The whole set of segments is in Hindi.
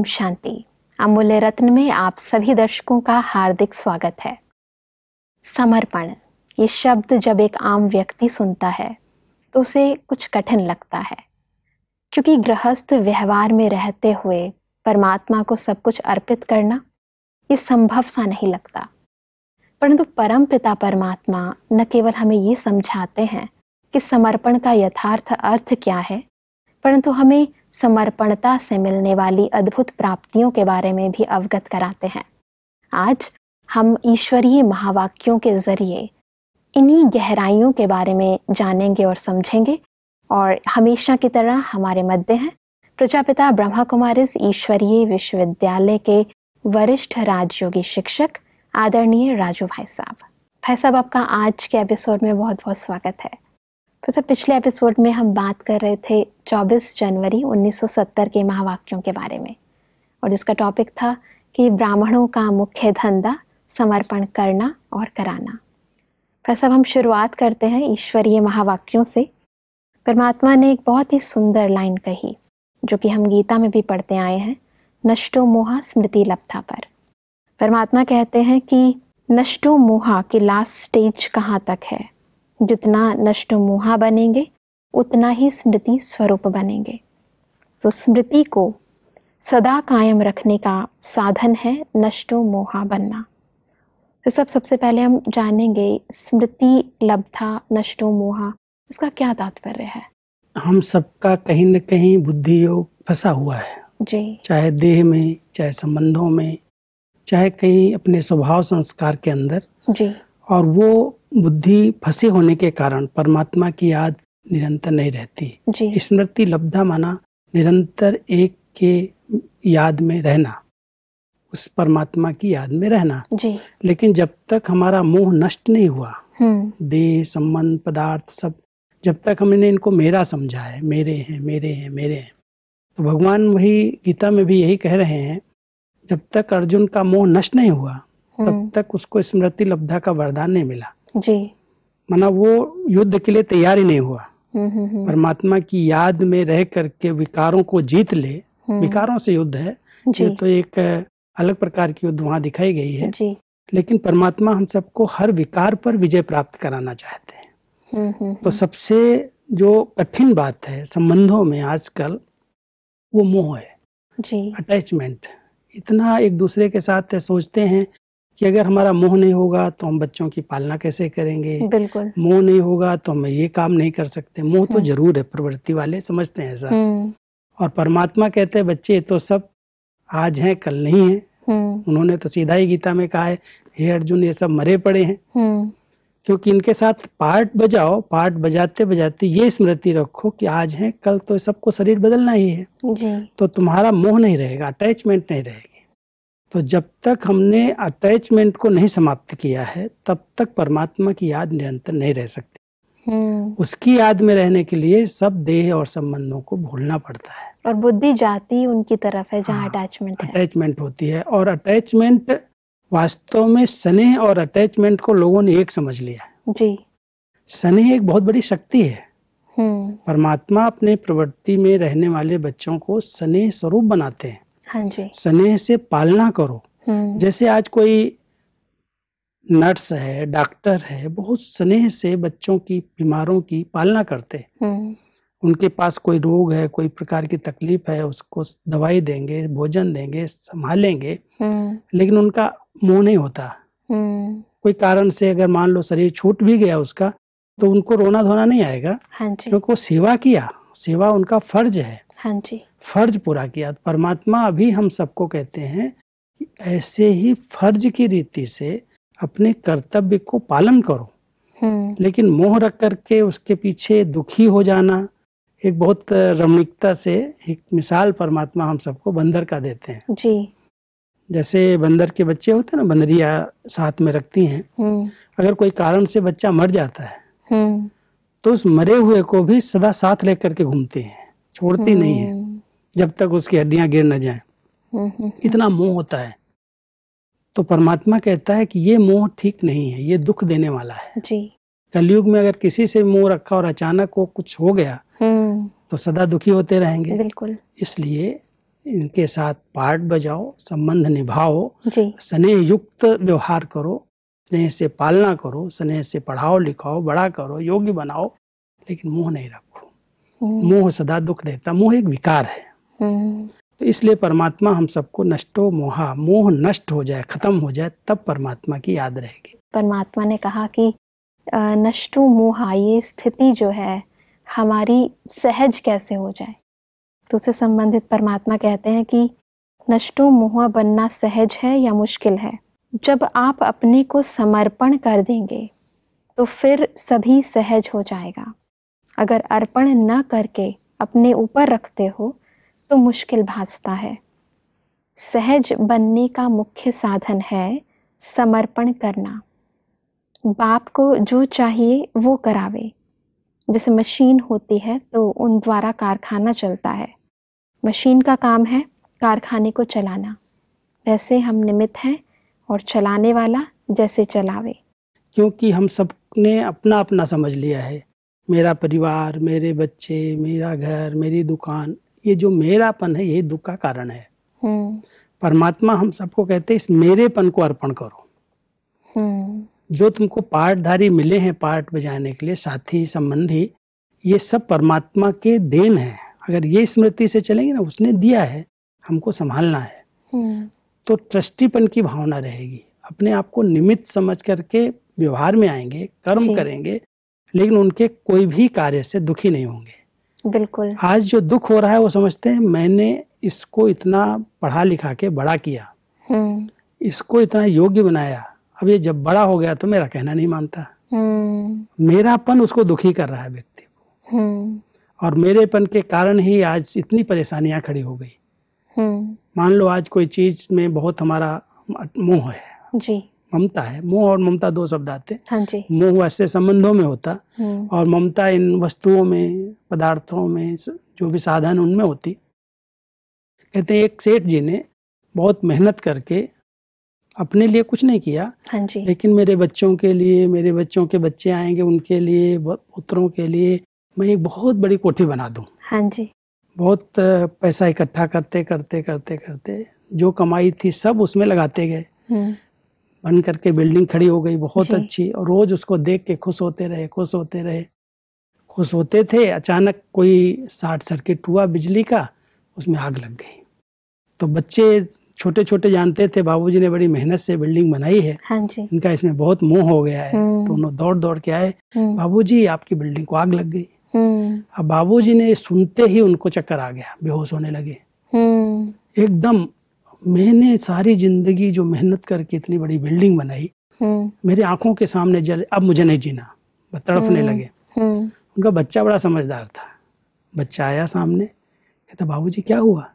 ओम शांति अमूल्य रत्न में आप सभी दर्शकों का हार्दिक स्वागत है समर्पण ये शब्द जब एक आम व्यक्ति सुनता है तो उसे कुछ कठिन लगता है क्योंकि गृहस्थ व्यवहार में रहते हुए परमात्मा को सब कुछ अर्पित करना ये संभव सा नहीं लगता परंतु परम पिता परमात्मा न केवल हमें ये समझाते हैं कि समर्पण का यथार्थ अर्थ क्या है परंतु हमें समर्पणता से मिलने वाली अद्भुत प्राप्तियों के बारे में भी अवगत कराते हैं आज हम ईश्वरीय महावाक्यों के जरिए इन्हीं गहराइयों के बारे में जानेंगे और समझेंगे और हमेशा की तरह हमारे मध्य हैं प्रजापिता ब्रह्मा इस ईश्वरीय विश्वविद्यालय के वरिष्ठ राजयोगी शिक्षक आदरणीय राजू भाई साहब भाई साहब आपका आज के एपिसोड में बहुत बहुत स्वागत है सर पिछले एपिसोड में हम बात कर रहे थे 24 जनवरी 1970 के महावाक्यों के बारे में और जिसका टॉपिक था कि ब्राह्मणों का मुख्य धंधा समर्पण करना और कराना फिर सब हम शुरुआत करते हैं ईश्वरीय महावाक्यों से परमात्मा ने एक बहुत ही सुंदर लाइन कही जो कि हम गीता में भी पढ़ते आए हैं नष्टो मोहा स्मृति लब्धा पर परमात्मा कहते हैं कि नष्टो मोहा की लास्ट स्टेज कहाँ तक है जितना नष्ट मुहा बनेंगे उतना ही स्मृति स्वरूप बनेंगे तो स्मृति को सदा कायम रखने का साधन है नष्टो मोहा बनना तो सब सबसे पहले हम जानेंगे स्मृति लब्धा नष्टो मोहा इसका क्या तात्पर्य है हम सबका कहीं न कहीं बुद्धि योग फंसा हुआ है जी चाहे देह में चाहे संबंधों में चाहे कहीं अपने स्वभाव संस्कार के अंदर जी और वो बुद्धि फंसे होने के कारण परमात्मा की याद निरंतर नहीं रहती स्मृति लब्धा माना निरंतर एक के याद में रहना उस परमात्मा की याद में रहना जी। लेकिन जब तक हमारा मोह नष्ट नहीं हुआ हम्म। देह संबंध पदार्थ सब जब तक हमने इनको मेरा समझा है मेरे हैं मेरे हैं मेरे हैं तो भगवान वही गीता में भी यही कह रहे हैं जब तक अर्जुन का मोह नष्ट नहीं हुआ तब हम्म। तक उसको स्मृति लब्धा का वरदान नहीं मिला जी माना वो युद्ध के लिए तैयार ही नहीं हुआ हम्म, हम्म, हम्म। परमात्मा की याद में रह करके विकारों को जीत ले विकारों से युद्ध है ये तो एक अलग प्रकार की युद्ध वहाँ दिखाई गई है जी। लेकिन परमात्मा हम सबको हर विकार पर विजय प्राप्त कराना चाहते हैं तो सबसे जो कठिन बात है संबंधों में आजकल वो मोह है अटैचमेंट इतना एक दूसरे के साथ सोचते हैं कि अगर हमारा मोह नहीं होगा तो हम बच्चों की पालना कैसे करेंगे मोह नहीं होगा तो हम ये काम नहीं कर सकते मोह तो हम्म। जरूर है प्रवृत्ति वाले समझते हैं ऐसा हम्म। और परमात्मा कहते हैं बच्चे तो सब आज हैं कल नहीं है हम्म। उन्होंने तो सीधा ही गीता में कहा है हे अर्जुन ये सब मरे पड़े हैं क्योंकि इनके साथ पार्ट बजाओ पार्ट बजाते बजाते ये स्मृति रखो कि आज है कल तो सबको शरीर बदलना ही है तो तुम्हारा मोह नहीं रहेगा अटैचमेंट नहीं रहेगा तो जब तक हमने अटैचमेंट को नहीं समाप्त किया है तब तक परमात्मा की याद निरंतर नहीं रह सकती हम्म। उसकी याद में रहने के लिए सब देह और संबंधों को भूलना पड़ता है और बुद्धि जाती उनकी तरफ है जहाँ अटैचमेंट हाँ, अटैचमेंट होती है और अटैचमेंट वास्तव में स्नेह और अटैचमेंट को लोगों ने एक समझ लिया जी स्नेह एक बहुत बड़ी शक्ति है हम्म। परमात्मा अपने प्रवृत्ति में रहने वाले बच्चों को स्नेह स्वरूप बनाते हैं हाँ स्नेह से पालना करो हम्म। जैसे आज कोई नर्स है डॉक्टर है बहुत स्नेह से बच्चों की बीमारों की पालना करते हम्म। उनके पास कोई रोग है कोई प्रकार की तकलीफ है उसको दवाई देंगे भोजन देंगे संभालेंगे हम्म। लेकिन उनका मुंह नहीं होता कोई कारण से अगर मान लो शरीर छूट भी गया उसका तो उनको रोना धोना नहीं आएगा हाँ क्योंकि वो सेवा किया सेवा उनका फर्ज है हाँ जी फर्ज पूरा किया परमात्मा अभी हम सबको कहते हैं कि ऐसे ही फर्ज की रीति से अपने कर्तव्य को पालन करो हम्म। लेकिन मोह रख करके उसके पीछे दुखी हो जाना एक बहुत रमणीकता से एक मिसाल परमात्मा हम सबको बंदर का देते हैं जी जैसे बंदर के बच्चे होते हैं ना बंदरिया साथ में रखती हैं हम्म। अगर कोई कारण से बच्चा मर जाता है हम्म। तो उस मरे हुए को भी सदा साथ लेकर के घूमती हैं छोड़ती नहीं है जब तक उसकी हड्डियां गिर न जाए इतना मोह होता है तो परमात्मा कहता है कि ये मोह ठीक नहीं है ये दुख देने वाला है जी कलयुग में अगर किसी से मोह रखा और अचानक वो कुछ हो गया हम्म। तो सदा दुखी होते रहेंगे बिल्कुल इसलिए इनके साथ पाठ बजाओ संबंध निभाओ स्नेह युक्त व्यवहार करो स्नेह से पालना करो स्नेह से पढ़ाओ लिखाओ बड़ा करो योग्य बनाओ लेकिन मोह नहीं रखो हम्म। मोह सदा दुख देता मोह एक विकार है तो इसलिए परमात्मा हम सबको नष्टो मोहा मोह नष्ट हो जाए खत्म हो जाए तब परमात्मा की याद रहेगी परमात्मा ने कहा कि नष्टो मोहा ये स्थिति जो है हमारी सहज कैसे हो जाए तो उसे संबंधित परमात्मा कहते हैं कि नष्टो मोहा बनना सहज है या मुश्किल है जब आप अपने को समर्पण कर देंगे तो फिर सभी सहज हो जाएगा अगर अर्पण न करके अपने ऊपर रखते हो तो मुश्किल भासता है सहज बनने का मुख्य साधन है समर्पण करना बाप को जो चाहिए वो करावे जैसे मशीन होती है तो उन द्वारा कारखाना चलता है मशीन का काम है कारखाने को चलाना वैसे हम निमित्त हैं और चलाने वाला जैसे चलावे क्योंकि हम सब ने अपना अपना समझ लिया है मेरा परिवार मेरे बच्चे मेरा घर मेरी दुकान ये जो मेरापन है यही दुख का कारण है हम्म। परमात्मा हम सबको कहते हैं इस मेरेपन को अर्पण करो हम्म। जो तुमको पाठधारी मिले हैं पाठ बजाने के लिए साथी संबंधी ये सब परमात्मा के देन है अगर ये स्मृति से चलेंगे ना उसने दिया है हमको संभालना है हम्म। तो ट्रस्टीपन की भावना रहेगी अपने आप को निमित्त समझ करके व्यवहार में आएंगे कर्म करेंगे लेकिन उनके कोई भी कार्य से दुखी नहीं होंगे बिल्कुल आज जो दुख हो रहा है वो समझते हैं मैंने इसको इतना पढ़ा लिखा के बड़ा किया हम्म। इसको इतना योग्य बनाया अब ये जब बड़ा हो गया तो मेरा कहना नहीं मानता हम्म। मेरापन उसको दुखी कर रहा है व्यक्ति को हम्म। और मेरेपन के कारण ही आज इतनी परेशानियां खड़ी हो गई मान लो आज कोई चीज में बहुत हमारा मुंह है जी ममता है मोह और ममता दो शब्द आते हैं हाँ मोह ऐसे संबंधों में होता हम्म। और ममता इन वस्तुओं में पदार्थों में जो भी साधन उनमें होती कहते हैं एक सेठ जी ने बहुत मेहनत करके अपने लिए कुछ नहीं किया हाँ लेकिन मेरे बच्चों के लिए मेरे बच्चों के बच्चे आएंगे उनके लिए पुत्रों के लिए मैं एक बहुत बड़ी कोठी बना दूँ हाँ जी बहुत पैसा इकट्ठा करते करते करते करते जो कमाई थी सब उसमें लगाते गए हम्म। बन करके बिल्डिंग खड़ी हो गई बहुत अच्छी और रोज उसको देख के खुश होते रहे खुश होते रहे खुश होते थे अचानक कोई शॉर्ट सर्किट हुआ बिजली का उसमें आग लग गई तो बच्चे छोटे छोटे जानते थे बाबूजी ने बड़ी मेहनत से बिल्डिंग बनाई है हाँ जी। इनका इसमें बहुत मोह हो गया है हम्म। तो उन्होंने दौड़ दौड़ के आए हम्म। बाबूजी आपकी बिल्डिंग को आग लग गई हम्म। अब बाबूजी ने सुनते ही उनको चक्कर आ गया बेहोश होने लगे एकदम मैंने सारी जिंदगी जो मेहनत करके इतनी बड़ी बिल्डिंग बनाई हम्म। मेरी आंखों के सामने जले अब मुझे नहीं जीना तड़फने हम्म। लगे हम्म। उनका बच्चा बड़ा समझदार था बच्चा आया सामने कहता बाबू जी क्या हुआ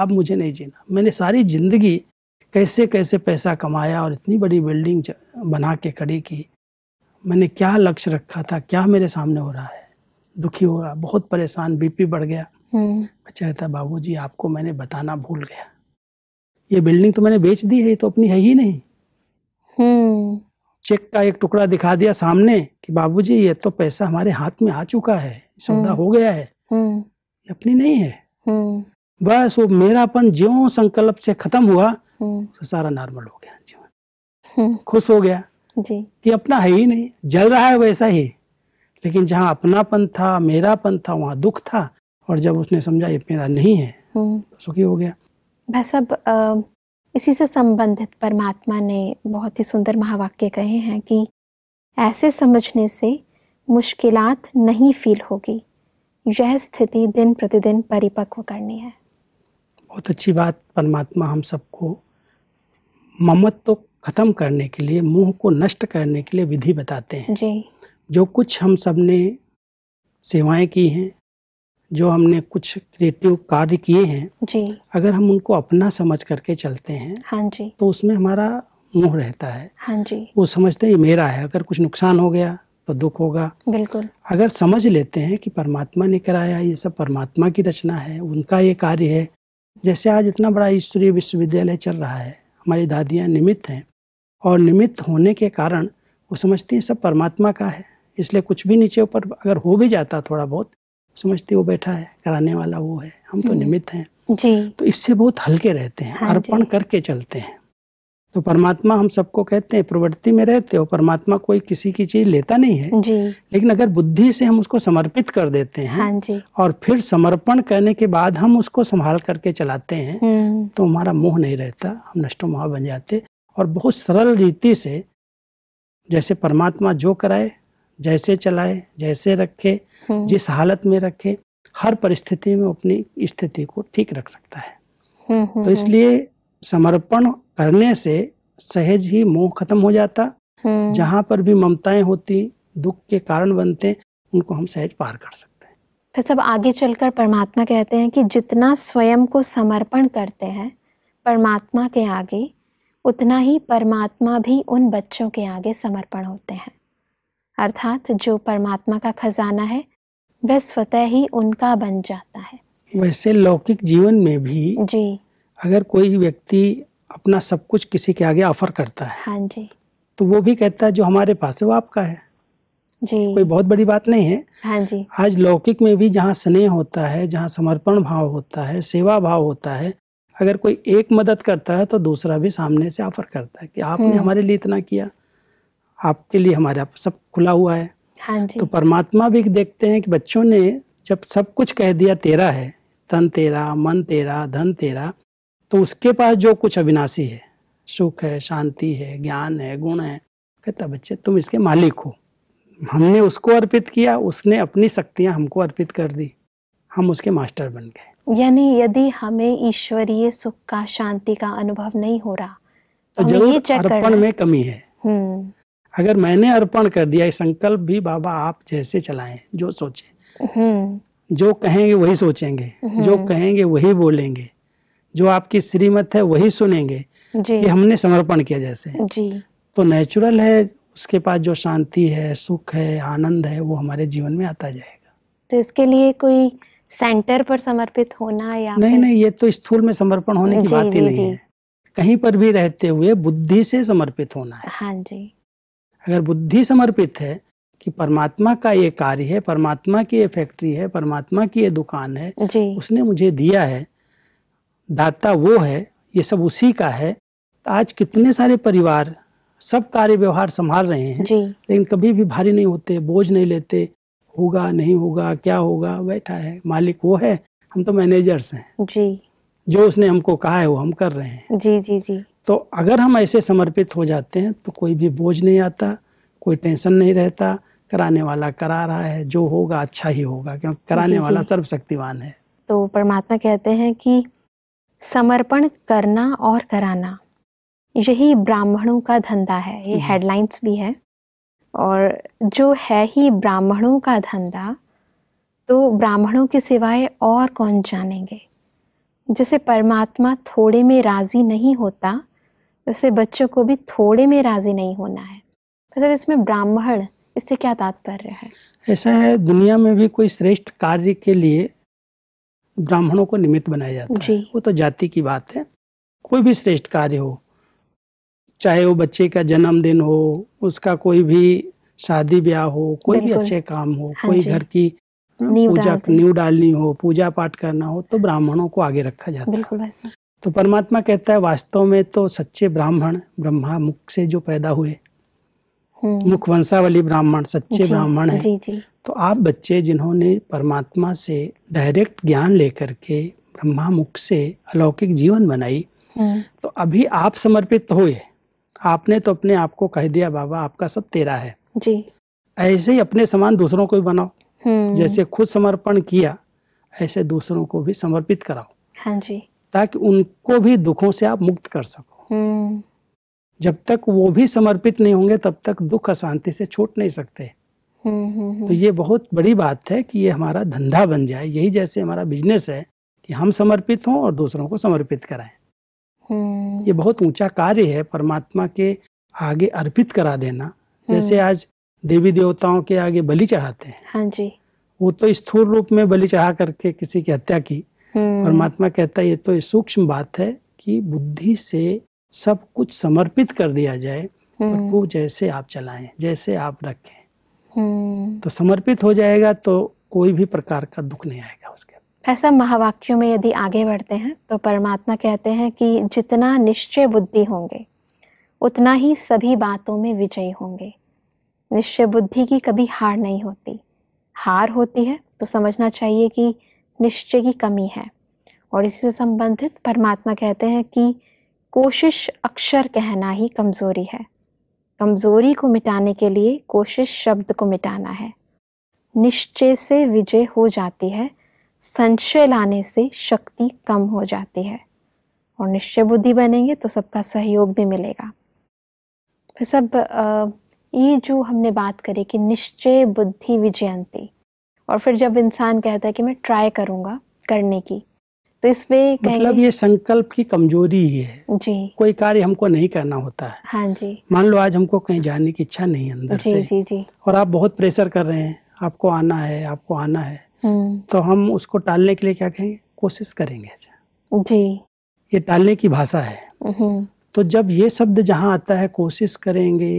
अब मुझे नहीं जीना मैंने सारी ज़िंदगी कैसे कैसे पैसा कमाया और इतनी बड़ी बिल्डिंग बना के खड़ी की मैंने क्या लक्ष्य रखा था क्या मेरे सामने हो रहा है दुखी हो रहा बहुत परेशान बीपी बढ़ गया बच्चा कहता बाबूजी आपको मैंने बताना भूल गया ये बिल्डिंग तो मैंने बेच दी है तो अपनी है ही नहीं हम्म। चेक का एक टुकड़ा दिखा दिया सामने कि बाबूजी ये तो पैसा हमारे हाथ में आ चुका है सौदा हम्म। हो गया है हम्म। ये अपनी नहीं है बस वो मेरापन ज्यो संकल्प से खत्म हुआ तो सारा नॉर्मल हो गया जीवन खुश हो गया जी कि अपना है ही नहीं जल रहा है वैसा ही लेकिन जहाँ अपनापन था मेरापन था वहाँ दुख था और जब उसने समझा ये मेरा नहीं है तो सुखी हो गया भाई साहब इसी से संबंधित परमात्मा ने बहुत ही सुंदर महावाक्य कहे हैं कि ऐसे समझने से मुश्किलात नहीं फील होगी यह स्थिति दिन प्रतिदिन परिपक्व करनी है बहुत अच्छी बात परमात्मा हम सबको ममत तो ख़त्म करने के लिए मुंह को नष्ट करने के लिए विधि बताते हैं जी जो कुछ हम सब ने सेवाएँ की हैं जो हमने कुछ क्रिएटिव कार्य किए हैं जी अगर हम उनको अपना समझ करके चलते हैं हाँ जी तो उसमें हमारा मुंह रहता है हाँ जी वो समझते हैं मेरा है अगर कुछ नुकसान हो गया तो दुख होगा बिल्कुल अगर समझ लेते हैं कि परमात्मा ने कराया ये सब परमात्मा की रचना है उनका ये कार्य है जैसे आज इतना बड़ा ईश्वरीय विश्वविद्यालय चल रहा है हमारी दादियाँ निमित्त हैं और निमित्त होने के कारण वो समझती हैं सब परमात्मा का है इसलिए कुछ भी नीचे ऊपर अगर हो भी जाता थोड़ा बहुत समझती वो बैठा है कराने वाला वो है हम तो हम्म। निमित्त हैं जी तो इससे बहुत हल्के रहते हैं हाँ अर्पण करके चलते हैं तो परमात्मा हम सबको कहते हैं प्रवृत्ति में रहते हो परमात्मा कोई किसी की चीज लेता नहीं है जी। लेकिन अगर बुद्धि से हम उसको समर्पित कर देते हैं हाँ जी। और फिर समर्पण करने के बाद हम उसको संभाल करके चलाते हैं हम्म। तो हमारा मोह नहीं रहता हम नष्टो मोह बन जाते और बहुत सरल रीति से जैसे परमात्मा जो कराए जैसे चलाए जैसे रखे हम्म। जिस हालत में रखे हर परिस्थिति में अपनी स्थिति को ठीक रख सकता है हम्म, तो हम्म, इसलिए समर्पण करने से सहज ही मोह खत्म हो जाता जहाँ पर भी ममताएं होती दुख के कारण बनते उनको हम सहज पार कर सकते हैं फिर सब आगे चलकर परमात्मा कहते हैं कि जितना स्वयं को समर्पण करते हैं परमात्मा के आगे उतना ही परमात्मा भी उन बच्चों के आगे समर्पण होते हैं अर्थात जो परमात्मा का खजाना है वह स्वतः ही उनका बन जाता है वैसे लौकिक जीवन में भी जी अगर कोई व्यक्ति अपना सब कुछ किसी के आगे ऑफर करता है हाँ जी तो वो भी कहता है जो हमारे पास है वो आपका है जी कोई बहुत बड़ी बात नहीं है हाँ जी आज लौकिक में भी जहाँ स्नेह होता है जहाँ समर्पण भाव होता है सेवा भाव होता है अगर कोई एक मदद करता है तो दूसरा भी सामने से ऑफर करता है कि आपने हम्म। हमारे लिए इतना किया आपके लिए हमारा सब खुला हुआ है हाँ जी। तो परमात्मा भी देखते हैं कि बच्चों ने जब सब कुछ कह दिया तेरा है तन तेरा मन तेरा धन तेरा तो उसके पास जो कुछ अविनाशी है सुख है शांति है ज्ञान है गुण है कहता बच्चे तुम इसके मालिक हो हमने उसको अर्पित किया उसने अपनी शक्तियाँ हमको अर्पित कर दी हम उसके मास्टर बन गए यानी यदि हमें ईश्वरीय सुख का शांति का अनुभव नहीं हो रहा तो जरूर अर्पण में कमी है हम्म। अगर मैंने अर्पण कर दिया ये संकल्प भी बाबा आप जैसे चलाएं जो सोचे हम्म। जो कहेंगे वही सोचेंगे हम्म। जो कहेंगे वही बोलेंगे जो आपकी श्रीमत है वही सुनेंगे ये हमने समर्पण किया जैसे जी। तो नेचुरल है उसके पास जो शांति है सुख है आनंद है वो हमारे जीवन में आता जाएगा तो इसके लिए कोई सेंटर पर समर्पित होना या नहीं नहीं ये तो स्थूल में समर्पण होने की बात ही नहीं है कहीं पर भी रहते हुए बुद्धि से समर्पित होना है हाँ जी अगर बुद्धि समर्पित है कि परमात्मा का ये कार्य है परमात्मा की ये फैक्ट्री है परमात्मा की ये दुकान है उसने मुझे दिया है दाता वो है ये सब उसी का है आज कितने सारे परिवार सब कार्य व्यवहार संभाल रहे हैं लेकिन कभी भी भारी नहीं होते बोझ नहीं लेते होगा नहीं होगा क्या होगा बैठा है मालिक वो है हम तो मैनेजर्स हैं जी जो उसने हमको कहा है वो हम कर रहे हैं जी जी जी तो अगर हम ऐसे समर्पित हो जाते हैं तो कोई भी बोझ नहीं आता कोई टेंशन नहीं रहता कराने वाला करा रहा है जो होगा अच्छा ही होगा क्योंकि कराने जी, वाला सर्वशक्तिवान है तो परमात्मा कहते हैं कि समर्पण करना और कराना यही ब्राह्मणों का धंधा है ये हेडलाइंस भी है और जो है ही ब्राह्मणों का धंधा तो ब्राह्मणों के सिवाय और कौन जानेंगे जैसे परमात्मा थोड़े में राज़ी नहीं होता वैसे बच्चों को भी थोड़े में राजी नहीं होना है मतलब इसमें ब्राह्मण इससे क्या तात्पर्य है ऐसा है दुनिया में भी कोई श्रेष्ठ कार्य के लिए ब्राह्मणों को निमित्त बनाया जाता है वो तो जाति की बात है कोई भी श्रेष्ठ कार्य हो चाहे वो बच्चे का जन्मदिन हो उसका कोई भी शादी ब्याह हो कोई भी अच्छे काम हो हाँ कोई घर की पूजा नींव डालनी हो पूजा पाठ करना हो तो ब्राह्मणों को आगे रखा जाता है तो परमात्मा कहता है वास्तव में तो सच्चे ब्राह्मण ब्रह्मा मुख से जो पैदा हुए हम्म। मुख वंशावली ब्राह्मण सच्चे ब्राह्मण है जी, जी। तो आप बच्चे जिन्होंने परमात्मा से डायरेक्ट ज्ञान लेकर के ब्रह्मा मुख से अलौकिक जीवन बनाई हम्म। तो अभी आप समर्पित हुए आपने तो अपने आप को कह दिया बाबा आपका सब तेरा है जी ऐसे ही अपने समान दूसरों को भी बनाओ हम्म। जैसे खुद समर्पण किया ऐसे दूसरों को भी समर्पित कराओ हाँ जी ताकि उनको भी दुखों से आप मुक्त कर सको हम्म। जब तक वो भी समर्पित नहीं होंगे तब तक दुख अशांति से छूट नहीं सकते हम्म, हम्म, तो ये बहुत बड़ी बात है कि ये हमारा धंधा बन जाए यही जैसे हमारा बिजनेस है कि हम समर्पित हों और दूसरों को समर्पित कराएं ये बहुत ऊंचा कार्य है परमात्मा के आगे अर्पित करा देना जैसे आज देवी देवताओं के आगे बलि चढ़ाते हैं हाँ जी वो तो स्थूल रूप में बलि चढ़ा करके किसी की हत्या की हम्म। परमात्मा कहता है ये तो सूक्ष्म बात है कि बुद्धि से सब कुछ समर्पित कर दिया जाए और वो हम्म। जैसे आप चलाएं जैसे आप रखें हम्म। तो समर्पित हो जाएगा तो कोई भी प्रकार का दुख नहीं आएगा उसके ऐसा महावाक्यों में यदि आगे बढ़ते हैं तो परमात्मा कहते हैं कि जितना निश्चय बुद्धि होंगे उतना ही सभी बातों में विजयी होंगे निश्चय बुद्धि की कभी हार नहीं होती हार होती है तो समझना चाहिए कि निश्चय की कमी है और इसी से संबंधित परमात्मा कहते हैं कि कोशिश अक्षर कहना ही कमज़ोरी है कमज़ोरी को मिटाने के लिए कोशिश शब्द को मिटाना है निश्चय से विजय हो जाती है संशय लाने से शक्ति कम हो जाती है और निश्चय बुद्धि बनेंगे तो सबका सहयोग भी मिलेगा सब ये जो हमने बात करी कि निश्चय बुद्धि विजयंती और फिर जब इंसान कहता है कि मैं ट्राई करूंगा करने की तो इसमें मतलब ये संकल्प की कमजोरी ही है जी कोई कार्य हमको नहीं करना होता है हाँ जी मान लो आज हमको कहीं जाने की इच्छा नहीं अंदर जी, से जी, जी। और आप बहुत प्रेशर कर रहे हैं आपको आना है आपको आना है हम्म। तो हम उसको टालने के लिए क्या कहेंगे कोशिश करेंगे अच्छा। जी ये टालने की भाषा है हम्म। तो जब ये शब्द जहाँ आता है कोशिश करेंगे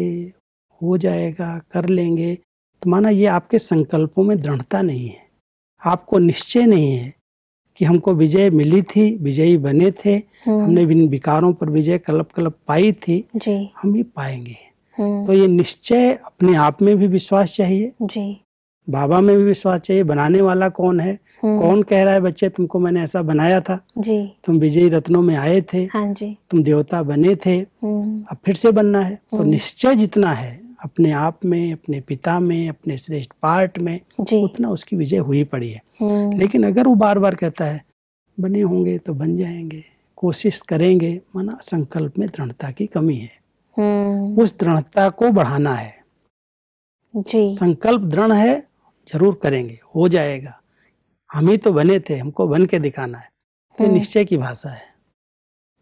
हो जाएगा कर लेंगे तो माना ये आपके संकल्पों में दृढ़ता नहीं है आपको निश्चय नहीं है कि हमको विजय मिली थी विजयी बने थे हम्म। हमने इन विकारों पर विजय कलप कलप पाई थी हम ही पाएंगे हम्म। तो ये निश्चय अपने आप में भी विश्वास चाहिए जी। बाबा में भी विश्वास चाहिए बनाने वाला कौन है हम्म। कौन कह रहा है बच्चे तुमको मैंने ऐसा बनाया था जी। तुम विजयी रत्नों में आए थे हाँ जी। तुम देवता बने थे अब फिर से बनना है तो निश्चय जितना है अपने आप में अपने पिता में अपने श्रेष्ठ पार्ट में उतना उसकी विजय हुई पड़ी है हम्म। लेकिन अगर वो बार बार कहता है बने होंगे तो बन जाएंगे कोशिश करेंगे माना संकल्प में दृढ़ता की कमी है हम्म। उस दृढ़ता को बढ़ाना है जी। संकल्प दृढ़ है जरूर करेंगे हो जाएगा हम ही तो बने थे हमको बन के दिखाना है तो निश्चय की भाषा है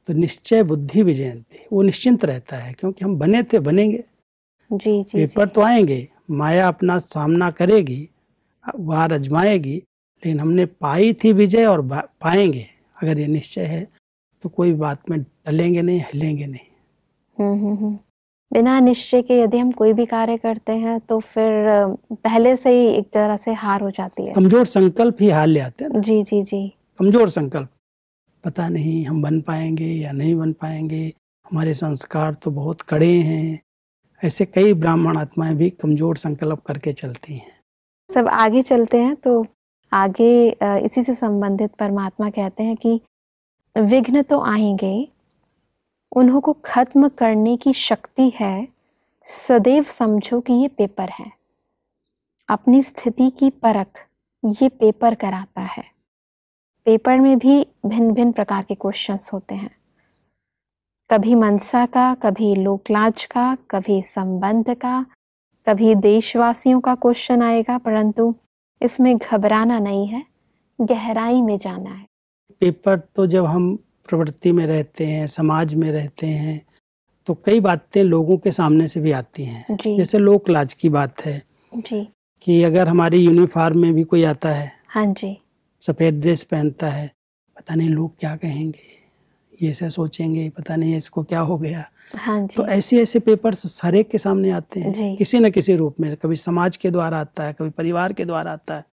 तो निश्चय बुद्धि विजयंती वो निश्चिंत रहता है क्योंकि हम बने थे बनेंगे जी जी पेपर तो आएंगे माया अपना सामना करेगी वार अजमाएगी लेकिन हमने पाई थी विजय और पाएंगे अगर ये निश्चय है तो कोई बात में डलेंगे नहीं हिलेंगे नहीं हम्म, हम्म, हम्म। बिना निश्चय के यदि हम कोई भी कार्य करते हैं तो फिर पहले से ही एक तरह से हार हो जाती है कमजोर संकल्प ही हार ले आते हैं जी जी जी कमजोर संकल्प पता नहीं हम बन पाएंगे या नहीं बन पाएंगे हमारे संस्कार तो बहुत कड़े हैं ऐसे कई ब्राह्मण आत्माएं भी कमजोर संकल्प करके चलती हैं सब आगे चलते हैं तो आगे इसी से संबंधित परमात्मा कहते हैं कि विघ्न तो आएंगे उन्हों को खत्म करने की शक्ति है सदैव समझो कि ये पेपर है अपनी स्थिति की परख ये पेपर कराता है पेपर में भी भिन्न भिन्न प्रकार के क्वेश्चंस होते हैं कभी मनसा का कभी लोकलाज का कभी संबंध का कभी देशवासियों का क्वेश्चन आएगा परंतु इसमें घबराना नहीं है गहराई में जाना है पेपर तो जब हम प्रवृत्ति में रहते हैं समाज में रहते हैं तो कई बातें लोगों के सामने से भी आती हैं जैसे लोक लाज की बात है जी कि अगर हमारी यूनिफॉर्म में भी कोई आता है हाँ जी सफेद ड्रेस पहनता है पता नहीं लोग क्या कहेंगे ये ऐसा सोचेंगे पता नहीं है इसको क्या हो गया हाँ जी। तो ऐसे ऐसे पेपर्स हर एक के सामने आते हैं किसी न किसी रूप में कभी समाज के द्वारा आता है कभी परिवार के द्वारा आता है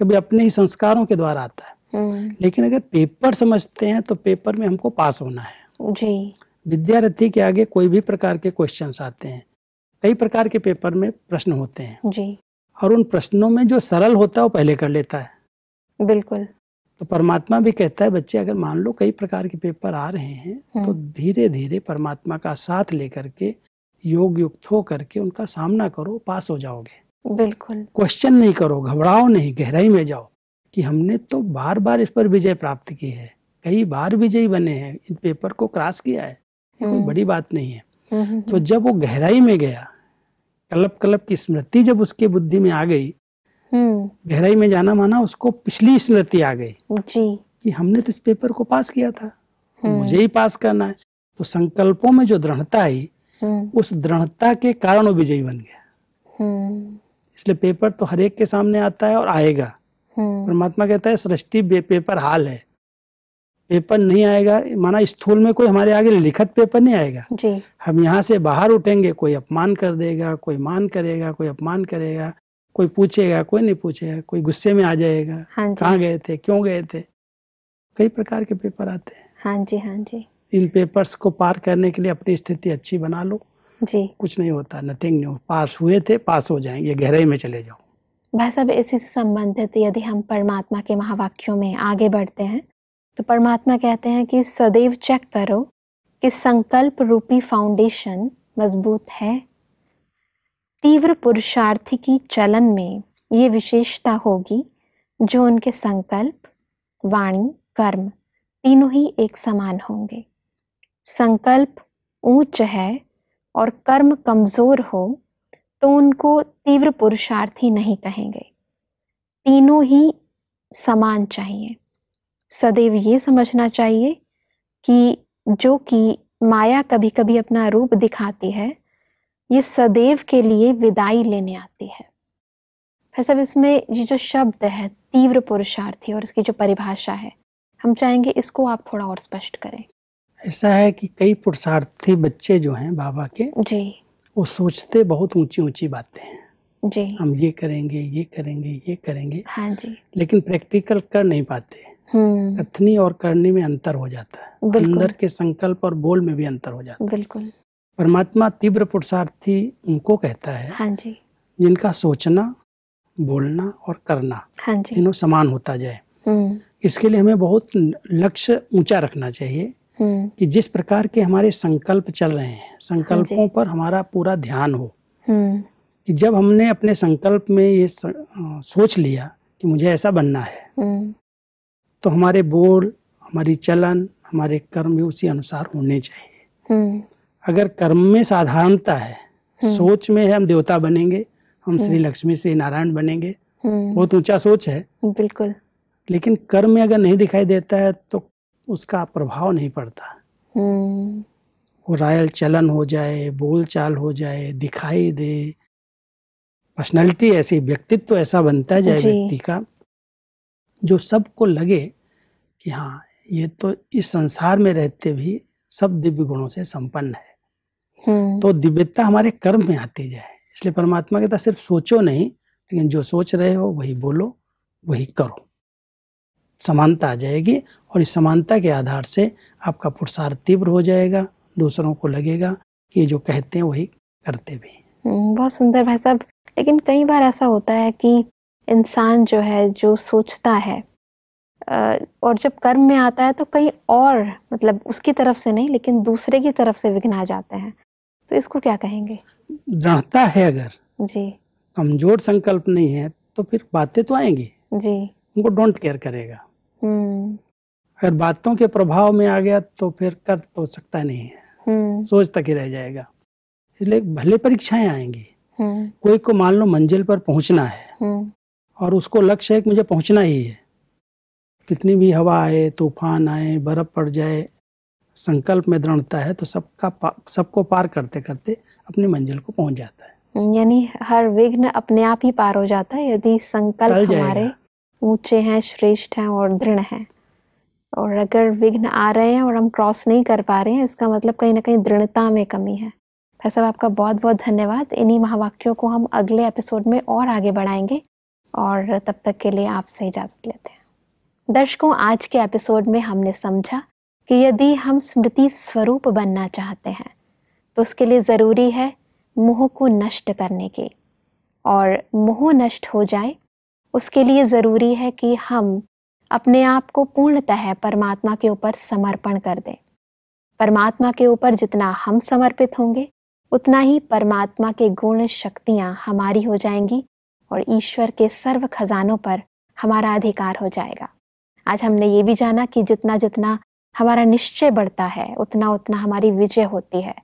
कभी अपने ही संस्कारों के द्वारा आता है हम्म। लेकिन अगर पेपर समझते हैं तो पेपर में हमको पास होना है जी विद्यार्थी के आगे कोई भी प्रकार के क्वेश्चन आते हैं कई प्रकार के पेपर में प्रश्न होते हैं जी और उन प्रश्नों में जो सरल होता है वो पहले कर लेता है बिल्कुल तो परमात्मा भी कहता है बच्चे अगर मान लो कई प्रकार के पेपर आ रहे हैं हम्म। तो धीरे धीरे परमात्मा का साथ लेकर के योग युक्त हो करके उनका सामना करो पास हो जाओगे बिल्कुल क्वेश्चन नहीं करो घबराओ नहीं गहराई में जाओ कि हमने तो बार बार इस पर विजय प्राप्त की है कई बार विजयी बने हैं इन पेपर को क्रॉस किया है ये कोई हम्म। बड़ी बात नहीं है हम्म, तो जब वो गहराई में गया कलप कलप की स्मृति जब उसके बुद्धि में आ गई हम्म। गहराई में जाना माना उसको पिछली स्मृति आ गई जी कि हमने तो इस पेपर को पास किया था हम्म। मुझे ही पास करना है तो संकल्पों में जो दृढ़ता आई हम्म। उस दृढ़ता के कारण वो विजयी बन गया इसलिए पेपर तो हर एक के सामने आता है और आएगा परमात्मा कहता है सृष्टि पेपर हाल है पेपर नहीं आएगा माना स्थूल में कोई हमारे आगे लिखित पेपर नहीं आएगा जी। हम यहाँ से बाहर उठेंगे कोई अपमान कर देगा कोई मान करेगा कोई अपमान करेगा कोई पूछेगा कोई नहीं पूछेगा कोई गुस्से में आ जाएगा हाँ कहाँ गए थे क्यों गए थे कई प्रकार के पेपर आते हैं हाँ जी हाँ जी इन पेपर्स को पार करने के लिए अपनी स्थिति अच्छी बना लो जी कुछ नहीं होता नथिंग न्यू पास हुए थे पास हो जाएंगे गहराई में चले जाओ भाई साहब इसी से संबंधित यदि हम परमात्मा के महावाक्यों में आगे बढ़ते हैं तो परमात्मा कहते हैं कि सदैव चेक करो कि संकल्प रूपी फाउंडेशन मजबूत है तीव्र पुरुषार्थी की चलन में ये विशेषता होगी जो उनके संकल्प वाणी कर्म तीनों ही एक समान होंगे संकल्प ऊंच है और कर्म कमज़ोर हो तो उनको तीव्र पुरुषार्थी नहीं कहेंगे तीनों ही समान चाहिए सदैव ये समझना चाहिए कि जो कि माया कभी कभी अपना रूप दिखाती है ये सदैव के लिए विदाई लेने आती है भाई साहब इसमें ये जो शब्द है तीव्र पुरुषार्थी और इसकी जो परिभाषा है हम चाहेंगे इसको आप थोड़ा और स्पष्ट करें ऐसा है कि कई पुरुषार्थी बच्चे जो हैं बाबा के जी वो सोचते बहुत ऊंची ऊंची बातें हैं जी हम ये करेंगे ये करेंगे ये करेंगे हाँ जी लेकिन प्रैक्टिकल कर नहीं पाते हम्म। कथनी और करने में अंतर हो जाता है अंदर के संकल्प और बोल में भी अंतर हो जाता है बिल्कुल परमात्मा तीव्र पुरुषार्थी उनको कहता है हाँ जी जिनका सोचना बोलना और करना हाँ जी तीनों समान होता जाए हम्म। इसके लिए हमें बहुत लक्ष्य ऊंचा रखना चाहिए हम्म। कि जिस प्रकार के हमारे संकल्प चल रहे हैं संकल्पों हाँ पर हमारा पूरा ध्यान हो हम्म। कि जब हमने अपने संकल्प में ये सोच लिया कि मुझे ऐसा बनना है तो हमारे बोल हमारी चलन हमारे कर्म भी उसी अनुसार होने चाहिए अगर कर्म में साधारणता है हम्म। सोच में है हम देवता बनेंगे हम श्री हम्म। लक्ष्मी श्री नारायण बनेंगे हम्म। बहुत ऊंचा सोच है बिल्कुल लेकिन कर्म में अगर नहीं दिखाई देता है तो उसका प्रभाव नहीं पड़ता वो रायल चलन हो जाए बोल चाल हो जाए दिखाई दे पर्सनैलिटी ऐसी व्यक्तित्व तो ऐसा बनता जाए व्यक्ति का जो सबको लगे कि हाँ ये तो इस संसार में रहते भी सब दिव्य गुणों से संपन्न है हम्म। तो दिव्यता हमारे कर्म में आती जाए इसलिए परमात्मा के सिर्फ सोचो नहीं लेकिन जो सोच रहे हो वही बोलो वही करो समानता आ जाएगी और इस समानता के आधार से आपका पुरुषार्थ तीव्र हो जाएगा दूसरों को लगेगा कि जो कहते हैं वही करते भी हम्म, बहुत सुंदर भाई साहब लेकिन कई बार ऐसा होता है कि इंसान जो है जो सोचता है और जब कर्म में आता है तो कहीं और मतलब उसकी तरफ से नहीं लेकिन दूसरे की तरफ से विघ्न आ जाते हैं तो इसको क्या कहेंगे दृढ़ता है अगर जी कमजोर संकल्प नहीं है तो फिर बातें तो आएंगी जी उनको डोंट केयर करेगा हम्म। अगर बातों के प्रभाव में आ गया तो फिर कर तो सकता नहीं है हम्म। सोच तक ही रह जाएगा इसलिए भले परीक्षाएं आएंगी हम्म। कोई को मान लो मंजिल पर पहुंचना है और उसको लक्ष्य है कि मुझे पहुंचना ही है कितनी भी हवा आए तूफान आए बर्फ पड़ जाए संकल्प में दृढ़ता है तो सबका सबको पार करते करते अपनी मंजिल को पहुंच जाता है हम्म, यानी हर विघ्न अपने आप ही पार हो जाता है यदि संकल्प हमारे ऊंचे हैं श्रेष्ठ हैं और दृढ़ हैं और अगर विघ्न आ रहे हैं और हम क्रॉस नहीं कर पा रहे हैं इसका मतलब कहीं ना कहीं दृढ़ता में कमी है भाई साहब आपका बहुत बहुत धन्यवाद इन्हीं महावाक्यों को हम अगले एपिसोड में और आगे बढ़ाएंगे और तब तक के लिए आपसे इजाज़त लेते हैं दर्शकों आज के एपिसोड में हमने समझा कि यदि हम स्मृति स्वरूप बनना चाहते हैं तो उसके लिए ज़रूरी है मोह को नष्ट करने के और मोह नष्ट हो जाए उसके लिए ज़रूरी है कि हम अपने आप को पूर्णतः परमात्मा के ऊपर समर्पण कर दें परमात्मा के ऊपर जितना हम समर्पित होंगे उतना ही परमात्मा के गुण शक्तियाँ हमारी हो जाएंगी और ईश्वर के सर्व खजानों पर हमारा अधिकार हो जाएगा आज हमने ये भी जाना कि जितना जितना हमारा निश्चय बढ़ता है उतना उतना हमारी विजय होती है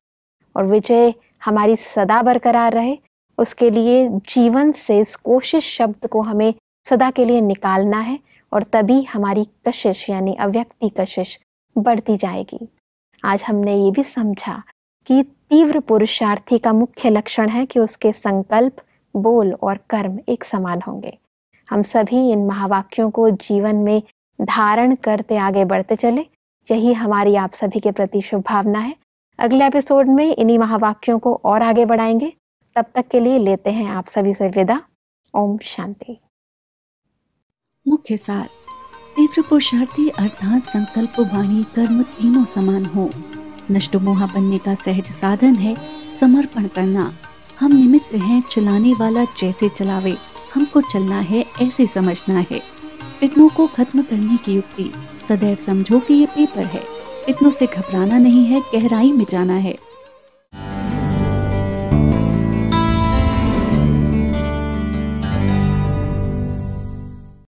और विजय हमारी सदा बरकरार रहे उसके लिए जीवन से इस कोशिश शब्द को हमें सदा के लिए निकालना है और तभी हमारी कशिश यानी अव्यक्ति कशिश बढ़ती जाएगी आज हमने ये भी समझा कि तीव्र पुरुषार्थी का मुख्य लक्षण है कि उसके संकल्प बोल और कर्म एक समान होंगे हम सभी इन महावाक्यों को जीवन में धारण करते आगे बढ़ते चले यही हमारी आप सभी के प्रति शुभ भावना है अगले एपिसोड में इन्हीं महावाक्यों को और आगे बढ़ाएंगे तब तक के लिए लेते हैं आप सभी से विदा ओम शांति मुख्य सार तीव्र पुरुषार्थी अर्थात संकल्प वाणी कर्म तीनों समान हो नष्ट मोहा बनने का सहज साधन है समर्पण करना हम निमित्त हैं चलाने वाला जैसे चलावे हमको चलना है ऐसे समझना है फितनों को खत्म करने की युक्ति सदैव समझो कि ये पेपर है इतनों से घबराना नहीं है गहराई में जाना है